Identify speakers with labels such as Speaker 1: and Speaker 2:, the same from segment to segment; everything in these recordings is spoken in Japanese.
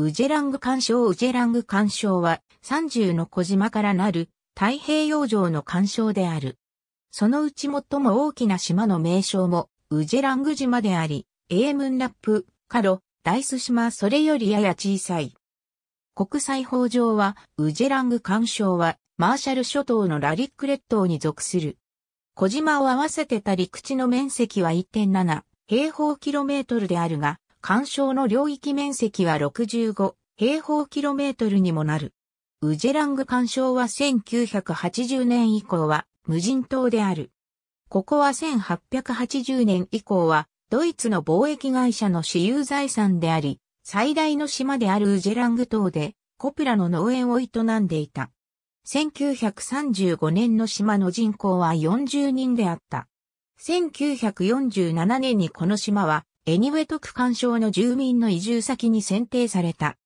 Speaker 1: ウジェ
Speaker 2: ラング干渉ウジェラング干渉は30の小島からなる太平洋上の干渉である。そのうち最も大きな島の名称もウジェラング島であり、エームンラップ、カロ、ダイス島それよりやや小さい。国際法上はウジェラング干渉はマーシャル諸島のラリック列島に属する。小島を合わせてた陸地の面積は1.7平方キロメートルであるが、干渉の領域面積は65平方キロメートルにもなる。ウジェラング干渉は1980年以降は無人島である。ここは1880年以降はドイツの貿易会社の私有財産であり、最大の島であるウジェラング島でコプラの農園を営んでいた。1935年の島の人口は40人であった。1947年にこの島はエニウェト区干渉の住民の移住先に選定された。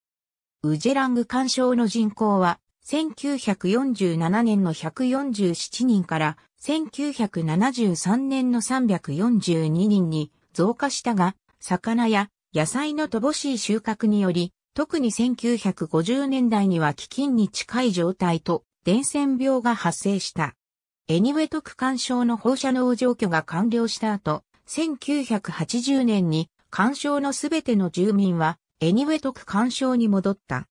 Speaker 2: ウジェラング干渉の人口は、1947年の147人から1973年の342人に増加したが、魚や野菜の乏しい収穫により、特に1950年代には飢饉に近い状態と伝染病が発生した。エニウェト区干渉の放射能除去が完了した後、1980年に、干渉のすべての住民は、エニウェト区干渉に戻った。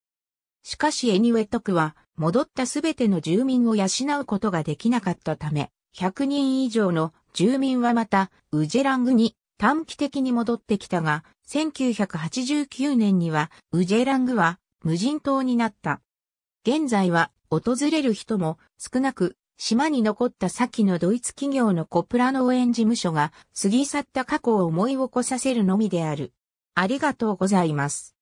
Speaker 2: しかしエニウェト区は、戻ったすべての住民を養うことができなかったため、100人以上の住民はまた、ウジェラングに短期的に戻ってきたが、1989年には、ウジェラングは無人島になった。現在は、訪れる人も少なく、島に残った先のドイツ企業のコプラ農園事務所が過ぎ去った過去を思い起こさせるのみである。ありがとうございます。